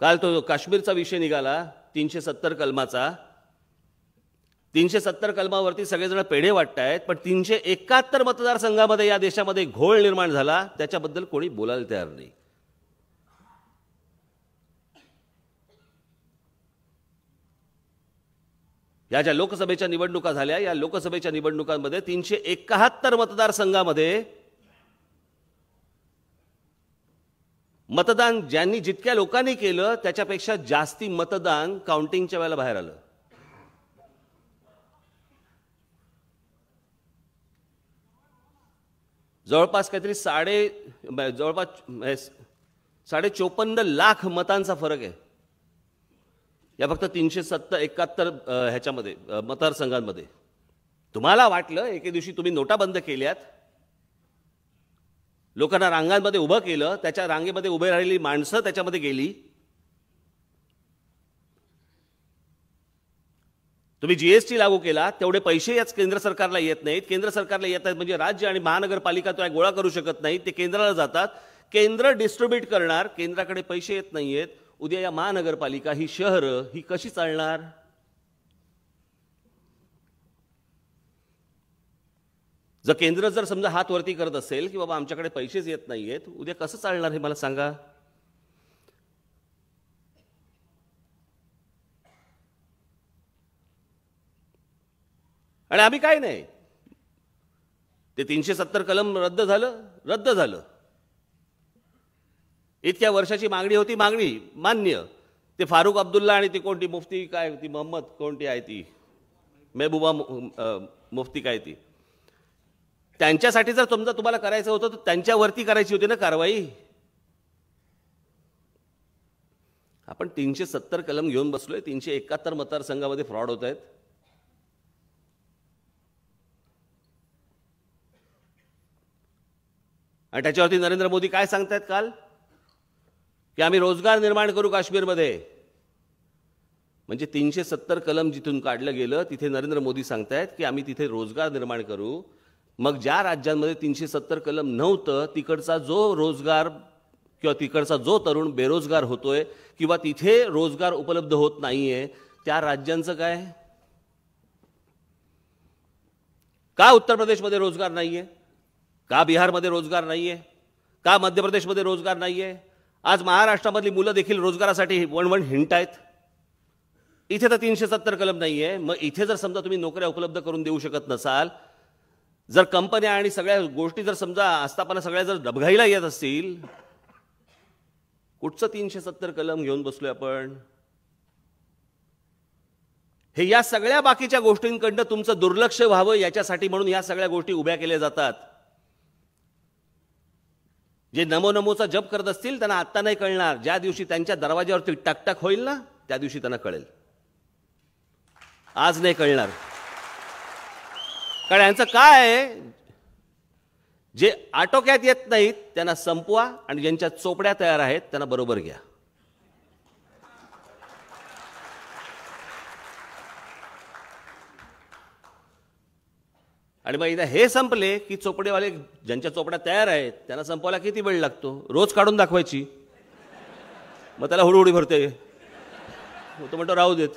काल तो काश्मीरचा विषय निघाला तीनशे सत्तर कलमाचा तीनशे सत्तर कलमावरती सगळेजण पेढे वाटत आहेत पण तीनशे एकाहत्तर मतदारसंघामध्ये या देशामध्ये घोळ निर्माण झाला त्याच्याबद्दल कोणी बोलायला तयार नाही या ज्या लोकसभेच्या निवडणुका झाल्या या लोकसभेच्या निवडणुकांमध्ये तीनशे एकाहत्तर मतदारसंघामध्ये मतदान ज्यांनी जितक्या लोकांनी केलं त्याच्यापेक्षा जास्ती मतदान काउंटिंगच्या वेळेला बाहेर आलं जवळपास काहीतरी साडे जवळपास साडे चोपन्न लाख मतांचा फरक आहे या फक्त तीनशे सत्तर एकाहत्तर ह्याच्यामध्ये मतदारसंघांमध्ये तुम्हाला वाटलं एके दिवशी तुम्ही नोटा बंद केल्यात लोकांना रांगांमध्ये उभं केलं त्याच्या रांगेमध्ये उभे राहिलेली माणसं त्याच्यामध्ये गेली तुम्ही जीएसटी लागू केला तेवढे पैसे याच केंद्र सरकारला येत नाहीत केंद्र सरकारला येत नाहीत म्हणजे राज्य आणि महानगरपालिका तो गोळा करू शकत नाही ते केंद्राला जातात केंद्र डिस्ट्रीब्यूट करणार केंद्राकडे पैसे येत नाहीयेत उद्या या महानगरपालिका ही शहरं ही कशी चालणार जर केंद्र जर समजा हात वरती करत असेल की बाबा आमच्याकडे पैसेच येत नाही आहेत उद्या कसं चालणार हे मला सांगा आणि आम्ही काय नाही ते तीनशे सत्तर कलम रद्द झालं रद्द झालं इतक्या वर्षाची मागणी होती मागणी मान्य ते फारुख अब्दुल्ला आणि ती कोणती मुफ्ती काय होती मोहम्मद कोणती आहे ती मेहबूबा मुफ्ती काय ती त्यांच्यासाठी जर समजा तुम्हाला करायचं होतं तर त्यांच्यावरती करायची होती ना कारवाई आपण तीनशे सत्तर कलम घेऊन बसलोय तीनशे एकाहत्तर मतदारसंघामध्ये फ्रॉड होत आहेत आणि त्याच्यावरती नरेंद्र मोदी काय सांगतायत काल की आम्ही रोजगार निर्माण करू काश्मीरमध्ये म्हणजे तीनशे सत्तर कलम जिथून काढलं गेलं तिथे नरेंद्र मोदी सांगतायत की आम्ही तिथे रोजगार निर्माण करू मग ज्या राज्यांमध्ये तीनशे सत्तर कलम नव्हतं तिकडचा जो रोजगार किंवा तिकडचा जो तरुण बेरोजगार होतोय किंवा तिथे रोजगार उपलब्ध होत नाही आहे त्या राज्यांचं काय का उत्तर प्रदेशमध्ये रोजगार नाही आहे का बिहारमध्ये रोजगार नाही आहे का मध्य प्रदेशमध्ये रोजगार नाही आहे आज महाराष्ट्रामधली मुलं देखील रोजगारासाठी वणवण आहेत इथे तर तीनशे सत्तर कलम नाही आहे मग इथे जर समजा तुम्ही नोकऱ्या उपलब्ध करून देऊ शकत नसाल जर कंपन्या आणि सगळ्या गोष्टी जर समजा आस्थापना सगळ्या जर दबघाईला येत असतील कुठचं तीनशे सत्तर कलम घेऊन बसलोय आपण हे या सगळ्या बाकीच्या गोष्टींकडनं तुमचं दुर्लक्ष व्हावं याच्यासाठी म्हणून या सगळ्या गोष्टी उभ्या केल्या जातात जे नमो नमोचा जप करत असतील त्यांना आत्ता नाही कळणार ज्या दिवशी त्यांच्या दरवाज्यावरती टकटक होईल ना त्या दिवशी त्यांना कळेल आज नाही कळणार कारण यांचं काय आहे जे आटोक्यात येत नाहीत त्यांना संपवा आणि ज्यांच्या चोपड्या तयार आहेत त्यांना बरोबर घ्या आणि मग एकदा हे संपले की चोपडेवाले ज्यांच्या चोपड्या तयार आहेत त्यांना संपवायला किती वेळ लागतो रोज काढून दाखवायची मग त्याला हुडहुडी भरते तो म्हणतो राहू देत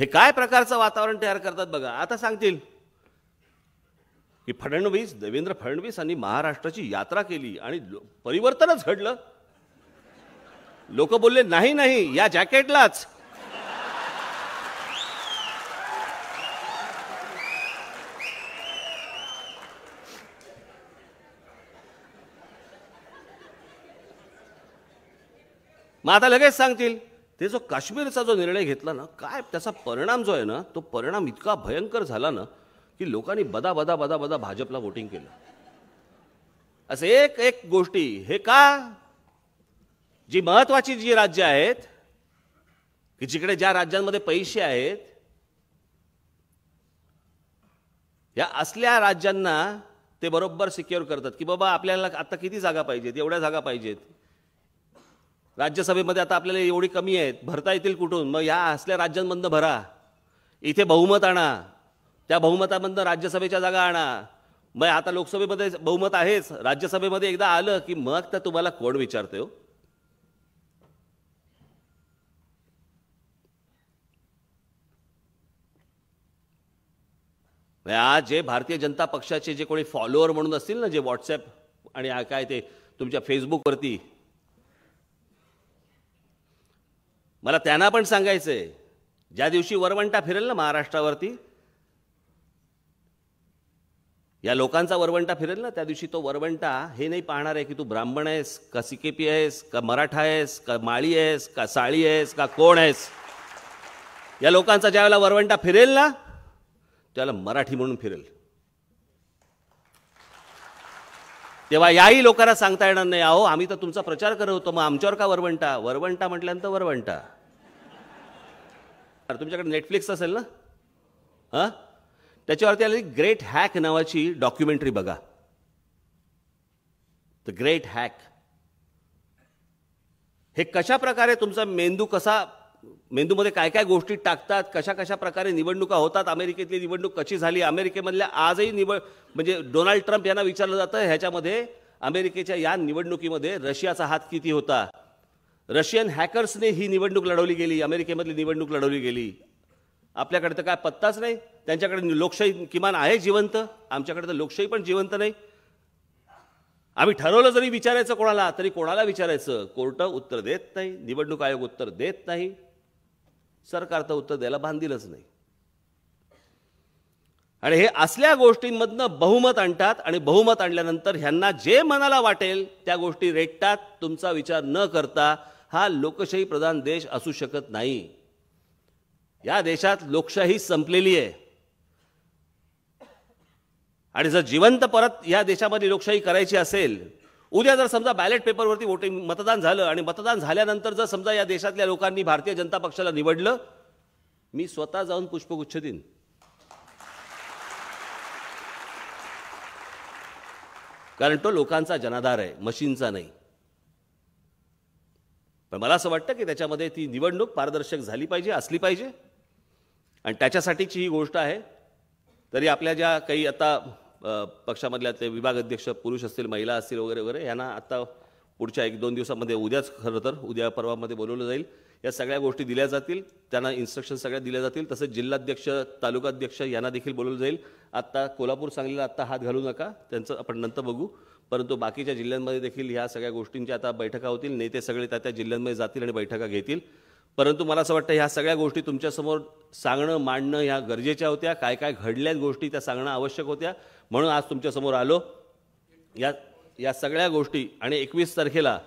हे काय प्रकारचं वातावरण तयार करतात बघा आता सांगतील की फडणवीस देवेंद्र फडणवीस यांनी महाराष्ट्राची यात्रा केली आणि परिवर्तनच घडलं लोक बोलले नाही नाही या जॅकेटलाच मग आता लगेच सांगतील ते जो काश्मीरचा जो निर्णय घेतला ना काय त्याचा परिणाम जो आहे ना तो परिणाम इतका भयंकर झाला ना की लोकांनी बदा बदा बदा बदा भाजपला वोटिंग केलं असं एक एक गोष्टी हे का जी महत्वाची जी राज्य आहेत की जिकडे ज्या राज्यांमध्ये पैसे आहेत या असल्या राज्यांना ते बरोबर सिक्युअर करतात की बाबा आपल्याला आता किती जागा पाहिजेत एवढ्या जागा पाहिजेत राज्यसभेमध्ये आता आपल्याला एवढी कमी आहेत भरता येतील कुठून मग ह्या असल्या राज्यांमधनं भरा इथे बहुमत आणा त्या बहुमतामधनं राज्यसभेच्या जागा आणा मग आता लोकसभेमध्ये बहुमत आहेच राज्यसभेमध्ये एकदा आलं की मग त्या तुम्हाला कोण विचारते हो आज जे भारतीय जनता पक्षाचे जे कोणी फॉलोअर म्हणून असतील ना जे व्हॉट्सॲप आणि काय ते तुमच्या फेसबुकवरती मला त्यांना पण सांगायचं आहे ज्या दिवशी वरवंटा फिरेल ना महाराष्ट्रावरती या लोकांचा वरवंटा फिरेल ना त्या दिवशी तो वरवंटा हे नाही पाहणार आहे की तू ब्राह्मण आहेस का सिकेपी आहेस का मराठा आहेस का माळी आहेस का साळी आहेस का कोण आहेस या लोकांचा ज्यावेळेला वरवंटा फिरेल ना त्याला मराठी म्हणून फिरेल तेव्हा याही लोकांना सांगता येणार नाही आहो आम्ही तर तुमचा प्रचार करत होतो मग आमच्यावर का वरवंटा वरवंटा म्हटल्यानंतर वरवंटा तुमच्याकडे नेटफ्लिक्स असेल ना हां त्याच्यावरती आलेली ग्रेट हॅक नावाची डॉक्युमेंटरी बघा द ग्रेट हॅक हे कशा प्रकारे तुमचा मेंदू कसा मेंदूमध्ये काय काय गोष्टी टाकतात कशा कशा प्रकारे निवडणुका होतात अमेरिकेतली निवडणूक कशी झाली अमेरिकेमधल्या आजही निवड म्हणजे डोनाल्ड ट्रम्प यांना विचारलं जातं ह्याच्यामध्ये अमेरिकेच्या या निवडणुकीमध्ये रशियाचा हात किती होता रशियन हॅकर्सने ही निवडणूक लढवली गेली अमेरिकेमधली निवडणूक लढवली गेली आपल्याकडे तर काय पत्ताच नाही त्यांच्याकडे लोकशाही किमान आहे जिवंत आमच्याकडे तर लोकशाही पण जिवंत नाही आम्ही ठरवलं जरी विचारायचं कोणाला तरी कोणाला विचारायचं कोर्ट उत्तर देत नाही निवडणूक आयोग उत्तर देत नाही सरकार तर उत्तर द्यायला बांधीलच नाही आणि हे असल्या गोष्टींमधनं बहुमत आणतात आणि बहुमत आणल्यानंतर ह्यांना जे मनाला वाटेल त्या गोष्टी रेटतात तुमचा विचार न करता हा लोकशाही प्रधान देश असू शकत नाही या देशात लोकशाही संपलेली आहे आणि जर जिवंत परत या देशामध्ये लोकशाही करायची असेल उद्या जर समजा बॅलेट पेपरवरती वोटिंग मतदान झालं आणि मतदान झाल्यानंतर जर समजा या देशातल्या लोकांनी भारतीय जनता पक्षाला निवडलं मी स्वतः जाऊन पुष्पगुच्छ देईन कारण तो लोकांचा जनाधार आहे मशीनचा नाही पण मला असं वाटतं की त्याच्यामध्ये ती निवडणूक पारदर्शक झाली पाहिजे असली पाहिजे आणि त्याच्यासाठीची ही गोष्ट आहे तरी आपल्या ज्या काही आता पक्षामधल्या ते विभाग अध्यक्ष पुरुष असतील महिला असतील वगैरे वगैरे यांना आत्ता पुढच्या एक दोन दिवसामध्ये उद्याच खरं तर उद्या पर्वामध्ये बोलवलं जाईल या सगळ्या गोष्टी दिल्या जातील त्यांना इन्स्ट्रक्शन सगळ्या दिल्या जातील तसंच जिल्हाध्यक्ष तालुकाध्यक्ष यांना देखील बोलवलं जाईल आत्ता कोल्हापूर सांगलीला आत्ता हात घालू नका त्यांचं आपण नंतर बघू परंतु बाकीच्या जिल्ह्यांमध्ये देखील ह्या सगळ्या गोष्टींच्या आता बैठका होतील नेते सगळे त्या त्या जिल्ह्यांमध्ये जातील आणि बैठका घेतील परंतु मला असं वाटतं ह्या सगळ्या गोष्टी तुमच्यासमोर सांगणं मांडणं ह्या गरजेच्या होत्या काय काय घडल्या गोष्टी त्या सांगणं आवश्यक होत्या म्हणून आज तुमच्यासमोर आलो या या सगळ्या गोष्टी आणि एकवीस तारखेला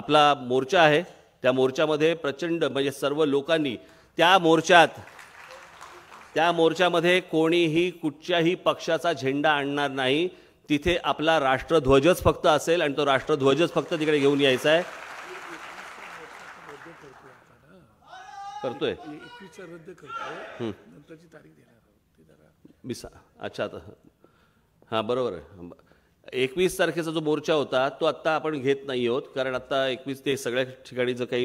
आपला मोर्चा आहे त्या मोर्चामध्ये प्रचंड म्हणजे सर्व लोकांनी त्या मोर्चात त्या मोर्चामध्ये कोणीही कुठच्याही पक्षाचा झेंडा आणणार नाही तिथे आपला राष्ट्रध्वजच फक्त असेल आणि तो राष्ट्रध्वजच फक्त तिकडे घेऊन यायचा आहे करतोय मिसा अच्छा आता हां बरोबर आहे एकवीस तारखेचा जो मोर्चा होता तो आत्ता आपण घेत नाही आहोत कारण आत्ता एकवीस ते सगळ्या ठिकाणी जर काही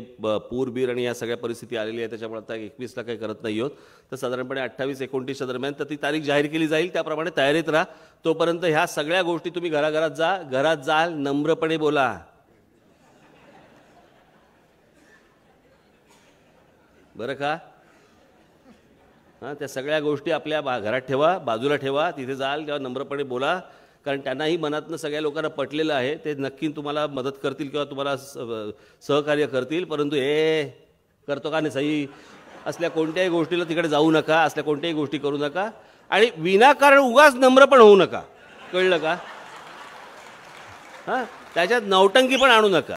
पूर बीर आणि या सगळ्या परिस्थिती आलेली आहे त्याच्यामुळे आता एकवीसला काही करत नाही आहोत तर साधारणपणे अठ्ठावीस एकोणतीसच्या दरम्यान तर ती तारीख जाहीर केली जाईल त्याप्रमाणे तयारीत राहा तोपर्यंत ह्या सगळ्या गोष्टी तुम्ही घराघरात जा घरात जाल नम्रपणे बोला बरं का हां त्या सगळ्या गोष्टी आपल्या बा घरात ठेवा बाजूला ठेवा तिथे जाल तेव्हा नम्रपणे बोला कारण त्यांनाही मनातनं सगळ्या लोकांना पटलेलं आहे ते नक्की तुम्हाला मदत करतील किंवा तुम्हाला सहकार्य करतील परंतु हे करतो का नाही सही असल्या कोणत्याही गोष्टीला तिकडे जाऊ नका असल्या कोणत्याही गोष्टी करू नका आणि विनाकारण उगाच नम्र पण होऊ नका कळलं का हां त्याच्यात नौटंकी पण आणू नका